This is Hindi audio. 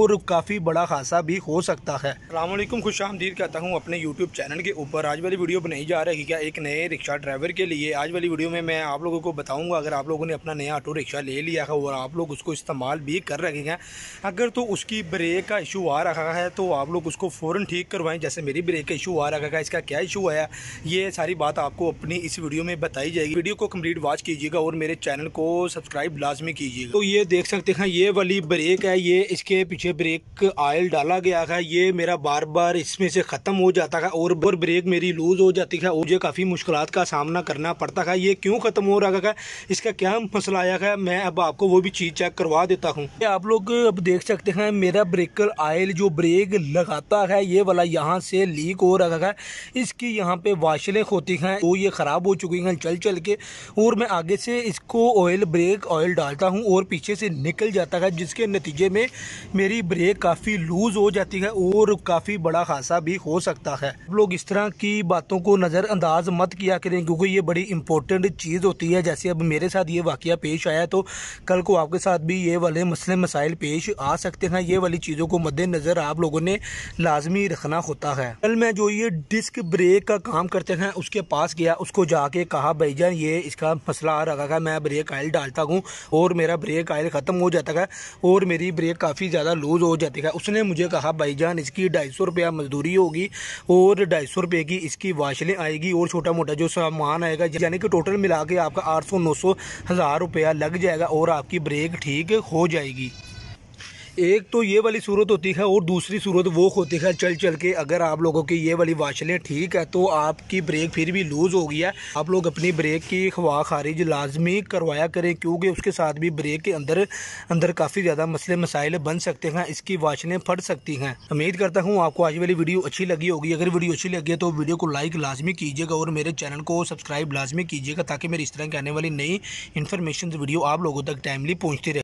और काफ़ी बड़ा खासा भी हो सकता है अलमेकम खुश आमदीद कहता हूँ अपने यूट्यूब चैनल के ऊपर आज वाली वीडियो बनाई जा रही है एक नए रिक्शा ड्राइवर के लिए आज वाली वीडियो में मैं आप लोगों को बताऊँगा अगर आप लोगों ने अपना नया ऑटो रिक्शा ले लिया है और आप लोग उसको इस्तेमाल भी कर रहे हैं अगर तो उसकी ब्रेक का इशू आ रहा है तो आप लोग उसको फ़ौर ठीक करवाएँ जैसे मेरी ब्रेक का इशू आ रहा है इसका क्या इशू आया ये सारी बात आपको अपनी इस वीडियो में बताई जाएगी वीडियो को कम्प्लीट वॉच कीजिएगा और मेरे चैनल को सब्सक्राइब लाजमी कीजिएगा तो ये देख सकते हैं ये वाली ब्रेक है ये इसके पीछे ब्रेक आयल डाला गया था ये मेरा बार बार इसमें से ख़त्म हो जाता था और ब्रेक मेरी लूज़ हो जाती था मुझे काफ़ी मुश्किल का सामना करना पड़ता था ये क्यों ख़त्म हो रहा था इसका क्या मसला आया था मैं अब आपको वो भी चीज़ चेक करवा देता हूँ आप लोग अब देख सकते हैं मेरा ब्रेकर आयल जो ब्रेक लगाता है ये वाला यहाँ से लीक हो रहा है इसकी यहाँ पे वाशलें होती हैं तो ये ख़राब हो चुकी हैं चल चल के और मैं आगे से इसको ऑयल ब्रेक ऑयल डालता हूँ और पीछे से निकल जाता है जिसके नतीजे में मेरी मेरी ब्रेक काफ़ी लूज़ हो जाती है और काफ़ी बड़ा खासा भी हो सकता है आप लोग इस तरह की बातों को नज़रअंदाज मत किया करें क्योंकि ये बड़ी इंपॉर्टेंट चीज़ होती है जैसे अब मेरे साथ ये वाक़ पेश आया तो कल को आपके साथ भी ये वाले मसले मसाइल पेश आ सकते हैं ये वाली चीज़ों को मद्देनज़र आप लोगों ने लाजमी रखना होता है कल मैं जो ये डिस्क ब्रेक का काम करते हैं उसके पास गया उसको जाके कहा भाईजान ये इसका मसला आ रहा है मैं ब्रेक आयल डालता हूँ और मेरा ब्रेक आयल ख़त्म हो जाता है और मेरी ब्रेक काफ़ी ज़्यादा लूज़ हो जाती है उसने मुझे कहा जान इसकी ढाई सौ रुपया मजदूरी होगी और ढाई सौ रुपये की इसकी वाशलें आएगी और छोटा मोटा जो सामान आएगा यानी कि टोटल मिला के आपका आठ सौ नौ सौ हज़ार रुपया लग जाएगा और आपकी ब्रेक ठीक हो जाएगी एक तो ये वाली सूरत होती है और दूसरी सूरत वो होती है चल चल के अगर आप लोगों की ये वाली वाशलें ठीक है तो आपकी ब्रेक फिर भी लूज़ हो गई है आप लोग अपनी ब्रेक की खवा खारिज लाजमी करवाया करें क्योंकि उसके साथ भी ब्रेक के अंदर अंदर काफ़ी ज़्यादा मसले मसाइल बन सकते हैं इसकी वाशलें फट सकती हैं उम्मीद करता हूँ आपको आज वाली वीडियो अच्छी लगी होगी अगर वीडियो अच्छी लगी है तो वीडियो को लाइक लाजमी कीजिएगा और मेरे चैनल को सब्सक्राइब लाजमी कीजिएगा ताकि मेरी इस तरह की आने वाली नई इन्फॉर्मेशन वीडियो आप लोगों तक टाइमली पहुँचती रहे